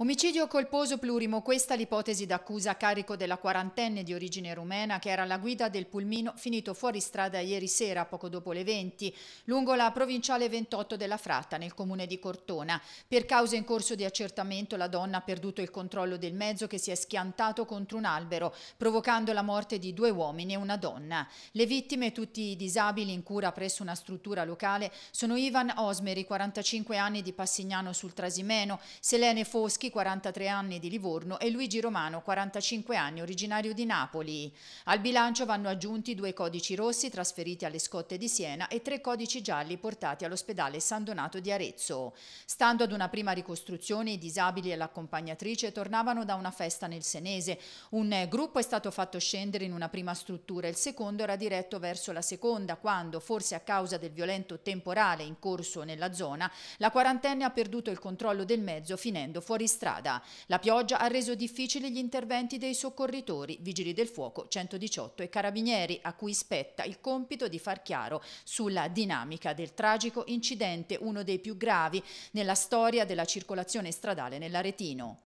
Omicidio colposo plurimo, questa l'ipotesi d'accusa a carico della quarantenne di origine rumena che era alla guida del pulmino finito fuori strada ieri sera poco dopo le 20 lungo la provinciale 28 della Fratta nel comune di Cortona. Per cause in corso di accertamento la donna ha perduto il controllo del mezzo che si è schiantato contro un albero provocando la morte di due uomini e una donna. Le vittime, tutti i disabili in cura presso una struttura locale, sono Ivan Osmeri, 45 anni di Passignano sul Trasimeno, Selene Foschi, Marchetti, 43 anni di Livorno, e Luigi Romano, 45 anni, originario di Napoli. Al bilancio vanno aggiunti due codici rossi trasferiti alle scotte di Siena e tre codici gialli portati all'ospedale San Donato di Arezzo. Stando ad una prima ricostruzione, i disabili e l'accompagnatrice tornavano da una festa nel Senese. Un gruppo è stato fatto scendere in una prima struttura, il secondo era diretto verso la seconda, quando, forse a causa del violento temporale in corso nella zona, la quarantenne ha perduto il controllo del mezzo finendo fuori strada strada. La pioggia ha reso difficili gli interventi dei soccorritori, vigili del fuoco 118 e carabinieri, a cui spetta il compito di far chiaro sulla dinamica del tragico incidente, uno dei più gravi nella storia della circolazione stradale nell'Aretino.